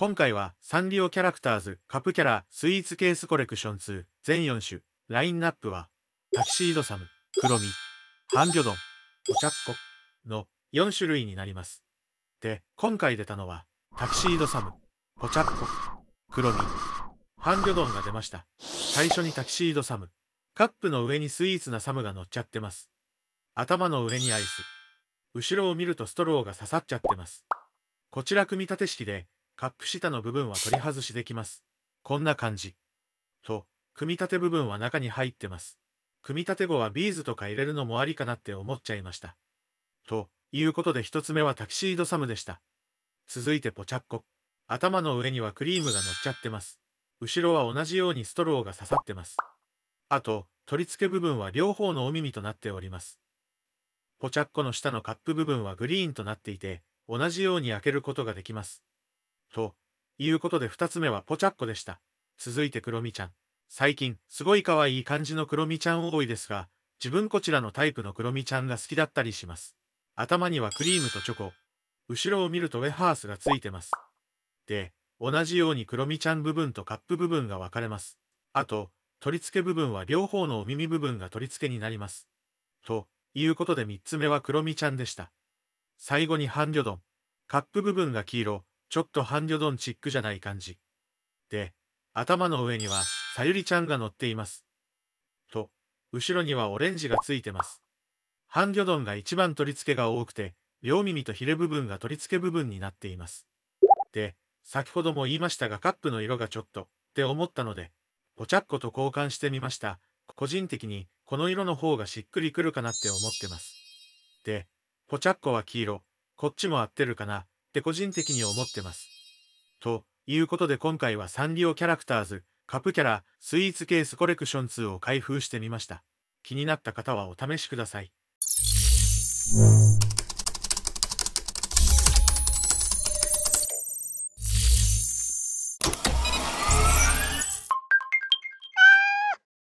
今回はサンリオキャラクターズ、カップキャラ、スイーツケースコレクション2、全4種。ラインナップは、タキシードサム、黒身、ハンギョドン、お茶っコの4種類になります。で、今回出たのは、タキシードサム、ポチャッコ、黒身、ハンギョドンが出ました。最初にタキシードサム。カップの上にスイーツなサムが乗っちゃってます。頭の上にアイス。後ろを見るとストローが刺さっちゃってます。こちら組み立て式で、カップ下の部分は取り外しできます。こんな感じ。と、組み立て部分は中に入ってます。組み立て後はビーズとか入れるのもありかなって思っちゃいました。ということで一つ目はタキシードサムでした。続いてポチャッコ。頭の上にはクリームが乗っちゃってます。後ろは同じようにストローが刺さってます。あと、取り付け部分は両方のお耳となっております。ポチャッコの下のカップ部分はグリーンとなっていて、同じように開けることができます。ということで2つ目はポチャッコでした。続いてクロミちゃん。最近、すごい可愛い感じのクロミちゃん多いですが、自分こちらのタイプのクロミちゃんが好きだったりします。頭にはクリームとチョコ。後ろを見るとウェハースがついてます。で、同じようにクロミちゃん部分とカップ部分が分かれます。あと、取り付け部分は両方のお耳部分が取り付けになります。ということで3つ目はクロミちゃんでした。最後にハンギョドン。カップ部分が黄色、ちょっとハンギョドンチックじゃない感じ。で、頭の上には、さゆりちゃんが乗っています。と、後ろにはオレンジがついてます。ハンギョドンが一番取り付けが多くて、両耳とヒレ部分が取り付け部分になっています。で、先ほども言いましたがカップの色がちょっと、って思ったので、ポチャッコと交換してみました。個人的に、この色の方がしっくりくるかなって思ってます。で、ポチャッコは黄色、こっちも合ってるかな、って個人的に思ってます。ということで今回はサンリオキャラクターズ、カップキャラ、スイーツケースコレクション2を開封してみました。気になった方はお試しください。